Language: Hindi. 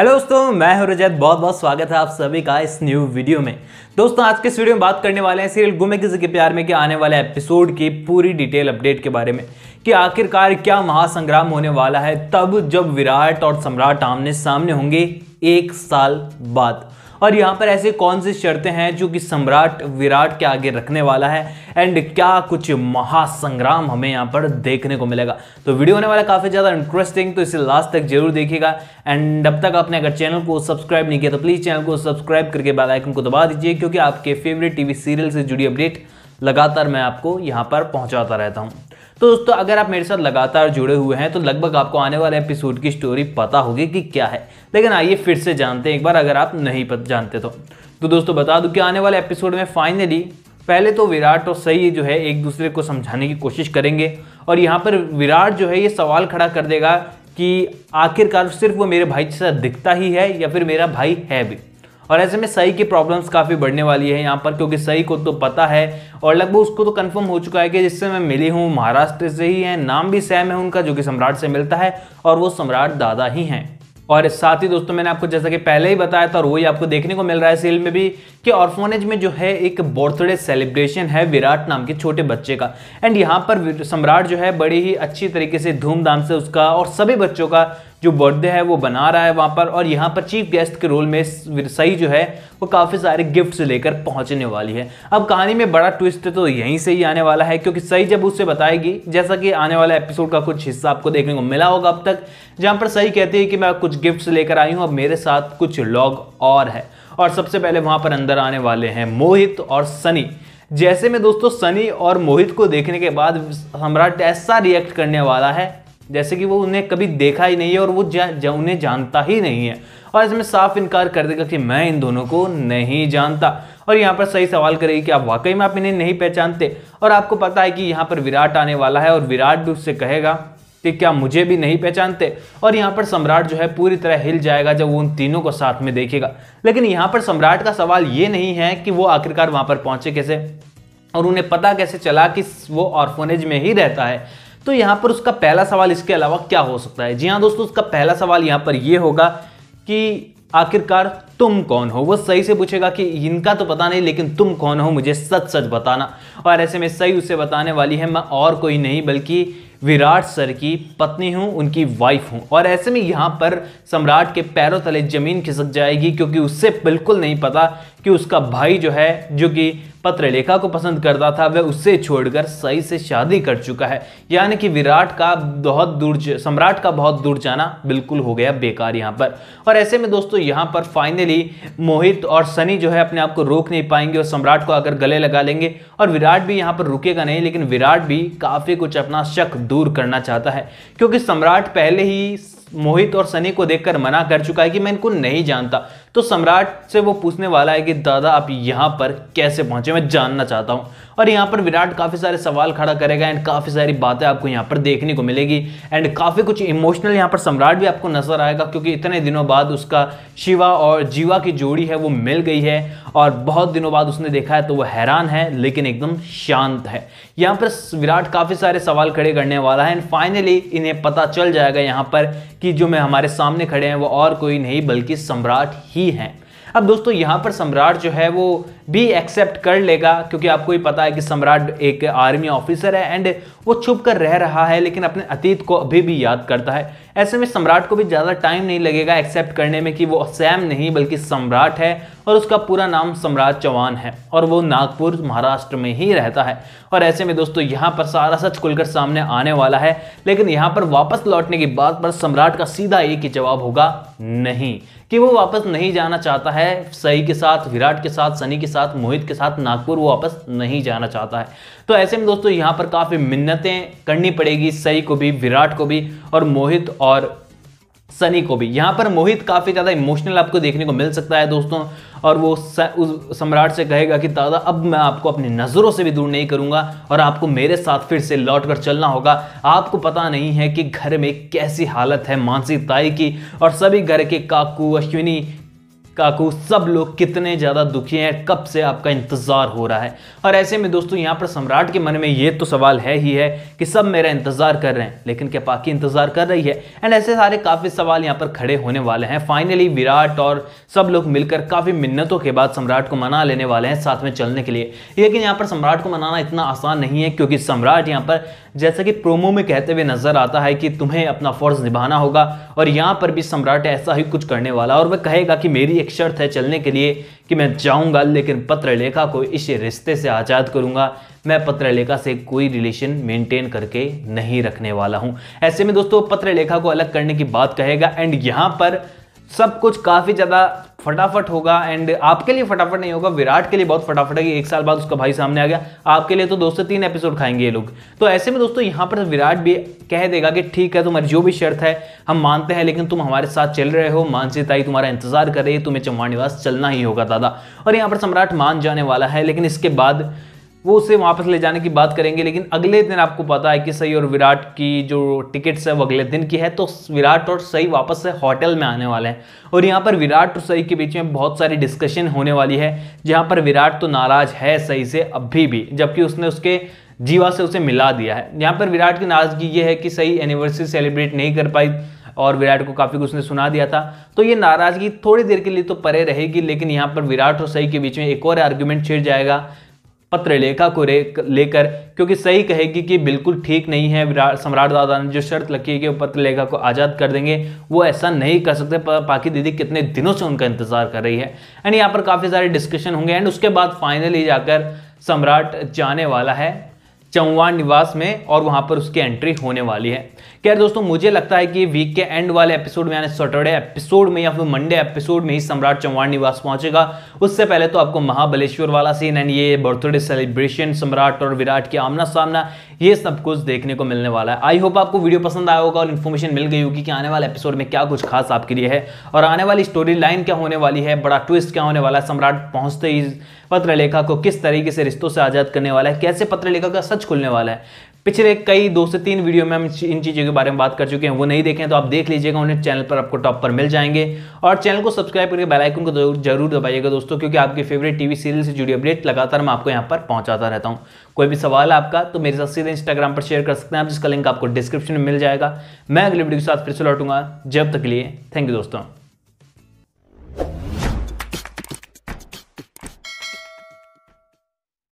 हेलो दोस्तों मैं हूं रजत बहुत बहुत स्वागत है आप सभी का इस न्यू वीडियो में दोस्तों आज के इस वीडियो में बात करने वाले हैं सीरियल गुमे किसी के प्यार में के आने वाले एपिसोड की पूरी डिटेल अपडेट के बारे में कि आखिरकार क्या महासंग्राम होने वाला है तब जब विराट और सम्राट आमने सामने होंगे एक साल बाद और यहाँ पर ऐसे कौन सी शर्तें हैं जो कि सम्राट विराट के आगे रखने वाला है एंड क्या कुछ महासंग्राम हमें यहाँ पर देखने को मिलेगा तो वीडियो होने वाला काफ़ी ज़्यादा इंटरेस्टिंग तो इसे लास्ट तक जरूर देखिएगा एंड अब तक आपने अगर चैनल को सब्सक्राइब नहीं किया तो प्लीज़ चैनल को सब्सक्राइब करके बेलाइकन को दबा दीजिए क्योंकि आपके फेवरेट टी सीरियल से जुड़ी अपडेट लगातार मैं आपको यहाँ पर पहुँचाता रहता हूँ तो दोस्तों अगर आप मेरे साथ लगातार जुड़े हुए हैं तो लगभग आपको आने वाले एपिसोड की स्टोरी पता होगी कि क्या है लेकिन आइए फिर से जानते हैं एक बार अगर आप नहीं जानते तो तो दोस्तों बता दूं कि आने वाले एपिसोड में फाइनली पहले तो विराट और सही जो है एक दूसरे को समझाने की कोशिश करेंगे और यहाँ पर विराट जो है ये सवाल खड़ा कर देगा कि आखिरकार सिर्फ वो मेरे भाई के साथ दिखता ही है या फिर मेरा भाई है भी और ऐसे में सही की प्रॉब्लम्स काफ़ी बढ़ने वाली है यहाँ पर क्योंकि सही को तो पता है और लगभग उसको तो कंफर्म हो चुका है कि जिससे मैं मिली हूँ महाराष्ट्र से ही है नाम भी सैम है उनका जो कि सम्राट से मिलता है और वो सम्राट दादा ही हैं और साथ ही दोस्तों मैंने आपको जैसा कि पहले ही बताया था और वही आपको देखने को मिल रहा है सेल में भी कि ऑर्फोनेज में जो है एक बर्थडे सेलिब्रेशन है विराट नाम के छोटे बच्चे का एंड यहाँ पर सम्राट जो है बड़ी ही अच्छी तरीके से धूमधाम से उसका और सभी बच्चों का जो बर्थडे है वो बना रहा है वहाँ पर और यहाँ पर चीफ गेस्ट के रोल में विरसाई जो है वो काफ़ी सारे गिफ्ट्स लेकर पहुँचने वाली है अब कहानी में बड़ा ट्विस्ट तो यहीं से ही आने वाला है क्योंकि सही जब उससे बताएगी जैसा कि आने वाला एपिसोड का कुछ हिस्सा आपको देखने को मिला होगा अब तक जहाँ पर सही कहती है कि मैं कुछ गिफ्ट्स लेकर आई हूँ अब मेरे साथ कुछ लॉग और है और सबसे पहले वहाँ पर अंदर आने वाले हैं मोहित और सनी जैसे में दोस्तों सनी और मोहित को देखने के बाद सम्राट ऐसा रिएक्ट करने वाला है जैसे कि वो उन्हें कभी देखा ही नहीं है और वो जा, जा, उन्हें जानता ही नहीं है और इसमें साफ इनकार कर देगा कि मैं इन दोनों को नहीं जानता और यहाँ पर सही सवाल करेगी कि आप वाकई में आप इन्हें नहीं पहचानते और आपको पता है कि यहाँ पर विराट आने वाला है और विराट भी उससे कहेगा कि क्या मुझे भी नहीं पहचानते और यहाँ पर सम्राट जो है पूरी तरह हिल जाएगा जब वो उन तीनों को साथ में देखेगा लेकिन यहाँ पर सम्राट का सवाल ये नहीं है कि वो आखिरकार वहाँ पर पहुँचे कैसे और उन्हें पता कैसे चला कि वो ऑर्फोनेज में ही रहता है तो यहाँ पर उसका पहला सवाल इसके अलावा क्या हो सकता है जी हाँ दोस्तों उसका पहला सवाल यहाँ पर ये होगा कि आखिरकार तुम कौन हो वो सही से पूछेगा कि इनका तो पता नहीं लेकिन तुम कौन हो मुझे सच सच बताना और ऐसे में सही उसे बताने वाली है मैं और कोई नहीं बल्कि विराट सर की पत्नी हूँ उनकी वाइफ हूँ और ऐसे में यहाँ पर सम्राट के पैरों तले ज़मीन खिसक जाएगी क्योंकि उससे बिल्कुल नहीं पता कि उसका भाई जो है जो कि पत्रलेखा को पसंद करता था वह उससे छोड़कर सई से शादी कर चुका है यानी कि विराट का बहुत दूर सम्राट का बहुत दूर जाना बिल्कुल हो गया बेकार यहाँ पर और ऐसे में दोस्तों यहाँ पर फाइनली मोहित और सनी जो है अपने आप को रोक नहीं पाएंगे और सम्राट को आकर गले लगा लेंगे और विराट भी यहाँ पर रुकेगा नहीं लेकिन विराट भी काफ़ी कुछ अपना शक दूर करना चाहता है क्योंकि सम्राट पहले ही मोहित और सनी को देखकर मना कर चुका है कि मैं इनको नहीं जानता तो सम्राट से वो पूछने वाला है कि दादा आप यहाँ पर कैसे पहुँचे मैं जानना चाहता हूँ और यहाँ पर विराट काफ़ी सारे सवाल खड़ा करेगा एंड काफ़ी सारी बातें आपको यहाँ पर देखने को मिलेगी एंड काफ़ी कुछ इमोशनल यहाँ पर सम्राट भी आपको नजर आएगा क्योंकि इतने दिनों बाद उसका शिवा और जीवा की जोड़ी है वो मिल गई है और बहुत दिनों बाद उसने देखा है तो वो हैरान है लेकिन एकदम शांत है यहाँ पर विराट काफ़ी सारे सवाल खड़े करने वाला है एंड फाइनली इन्हें पता चल जाएगा यहाँ पर कि जो मैं हमारे सामने खड़े हैं वो और कोई नहीं बल्कि सम्राट ही हैं अब दोस्तों यहाँ पर सम्राट जो है वो भी एक्सेप्ट कर लेगा क्योंकि आपको ही पता है कि सम्राट एक आर्मी ऑफिसर है एंड वो छुप कर रह रहा है लेकिन अपने अतीत को अभी भी याद करता है ऐसे में सम्राट को भी ज़्यादा टाइम नहीं लगेगा एक्सेप्ट करने में कि वो सैम नहीं बल्कि सम्राट है और उसका पूरा नाम सम्राट चौहान है और वो नागपुर महाराष्ट्र में ही रहता है और ऐसे में दोस्तों यहाँ पर सारा सच खुलकर सामने आने वाला है लेकिन यहाँ पर वापस लौटने की बात पर सम्राट का सीधा एक ही जवाब होगा नहीं कि वो वापस नहीं जाना चाहता है सई के साथ विराट के साथ सनी के साथ मोहित के साथ नागपुर वापस नहीं जाना चाहता है तो ऐसे में दोस्तों यहाँ पर काफ़ी मिन्न मेहनतें करनी पड़ेगी सई को भी विराट को भी और मोहित और सनी को भी यहाँ पर मोहित काफ़ी ज़्यादा इमोशनल आपको देखने को मिल सकता है दोस्तों और वो उस सम्राट से कहेगा कि दादा अब मैं आपको अपनी नज़रों से भी दूर नहीं करूँगा और आपको मेरे साथ फिर से लौट कर चलना होगा आपको पता नहीं है कि घर में कैसी हालत है मानसिक ताई की और सभी घर के काकू अश्विनी काकू सब लोग कितने ज़्यादा दुखी हैं कब से आपका इंतज़ार हो रहा है और ऐसे में दोस्तों यहाँ पर सम्राट के मन में ये तो सवाल है ही है कि सब मेरा इंतज़ार कर रहे हैं लेकिन क्या पाकी इंतज़ार कर रही है एंड ऐसे सारे काफ़ी सवाल यहाँ पर खड़े होने वाले हैं फाइनली विराट और सब लोग मिलकर काफ़ी मिन्नतों के बाद सम्राट को मना लेने वाले हैं साथ में चलने के लिए लेकिन यहाँ पर सम्राट को मनाना इतना आसान नहीं है क्योंकि सम्राट यहाँ पर जैसा कि प्रोमो में कहते हुए नज़र आता है कि तुम्हें अपना फ़र्ज़ निभाना होगा और यहाँ पर भी सम्राट ऐसा ही कुछ करने वाला और वह कहेगा कि मेरी एक एक शर्त है चलने के लिए कि मैं जाऊंगा लेकिन पत्रलेखा को इस रिश्ते से आज़ाद करूंगा मैं पत्रलेखा से कोई रिलेशन मेंटेन करके नहीं रखने वाला हूं ऐसे में दोस्तों पत्रलेखा को अलग करने की बात कहेगा एंड यहां पर सब कुछ काफ़ी ज़्यादा फटाफट होगा एंड आपके लिए फटाफट नहीं होगा विराट के लिए बहुत फटाफट है कि एक साल बाद उसका भाई सामने आ गया आपके लिए तो दोस्तों तीन एपिसोड खाएंगे ये लोग तो ऐसे में दोस्तों यहाँ पर विराट भी कह देगा कि ठीक है तुम्हारी जो भी शर्त है हम मानते हैं लेकिन तुम हमारे साथ चल रहे हो मानसी ताई तुम्हारा इंतजार कर रही है तुम्हें चम्बा निवास चलना ही होगा दादा और यहाँ पर सम्राट मान जाने वाला है लेकिन इसके बाद वो उसे वापस ले जाने की बात करेंगे लेकिन अगले दिन आपको पता है कि सही और विराट की जो टिकट्स है वो अगले दिन की है तो विराट और सई वापस से होटल में आने वाले हैं और यहाँ पर विराट और सई के बीच में बहुत सारी डिस्कशन होने वाली है जहाँ पर विराट तो नाराज़ है सही से अभी भी जबकि उसने उसके जीवा से उसे मिला दिया है यहाँ पर विराट की नाराज़गी ये है कि सही एनिवर्सरी सेलिब्रेट नहीं कर पाई और विराट को काफ़ी कुछ ने सुना दिया था तो ये नाराज़गी थोड़ी देर के लिए तो परे रहेगी लेकिन यहाँ पर विराट और सई के बीच में एक और आर्ग्यूमेंट छिड़ जाएगा पत्र लेखा को लेकर क्योंकि सही कहेगी कि बिल्कुल ठीक नहीं है सम्राट दादा ने जो शर्त रखी है कि वो पत्र लेखा को आज़ाद कर देंगे वो ऐसा नहीं कर सकते पाकि दीदी कितने दिनों से उनका इंतज़ार कर रही है एंड यहाँ पर काफ़ी सारे डिस्कशन होंगे एंड उसके बाद फाइनली जाकर सम्राट जाने वाला है चौहान निवास में और वहां पर उसकी एंट्री होने वाली है खैर दोस्तों मुझे लगता है कि वीक के एंड वाले एपिसोड में यानी सैटरडे एपिसोड में या फिर मंडे एपिसोड में ही सम्राट चौहान निवास पहुंचेगा उससे पहले तो आपको महाबलेश्वर वाला सीन एंड ये बर्थडे सेलिब्रेशन सम्राट और विराट की आमना सामना ये सब कुछ देखने को मिलने वाला है आई होप आपको वीडियो पसंद आया होगा और इन्फॉर्मेशन मिल गई होगी कि आने वाले एपिसोड में क्या कुछ खास आपके लिए है और आने वाली स्टोरी लाइन क्या होने वाली है बड़ा ट्विस्ट क्या होने वाला है सम्राट पहुंचते ही पत्रलेखा को किस तरीके से रिश्तों से आज़ाद करने वाला है कैसे पत्रलेखा का सच खुलने वाला है पिछले कई दो से तीन वीडियो में हम इन चीज़ों के बारे में बात कर चुके हैं वो नहीं देखें तो आप देख लीजिएगा उन्हें चैनल पर आपको टॉप पर मिल जाएंगे और चैनल को सब्सक्राइब करके बेल आइकन को जरूर दबाइएगा दोस्तों क्योंकि आपके फेवरेट टीवी सीरियल से जुड़ी अपडेट लगातार मैं आपको यहाँ पर पहुँचाता रहता हूँ कोई भी सवाल आपका तो मेरे साथ सीधे इंस्टाग्राम पर शेयर कर सकते हैं आप जिसका लिंक आपको डिस्क्रिप्शन में मिल जाएगा मैं अगले वीडियो के साथ फिर से लौटूंगा जब तक लिए थैंक यू दोस्तों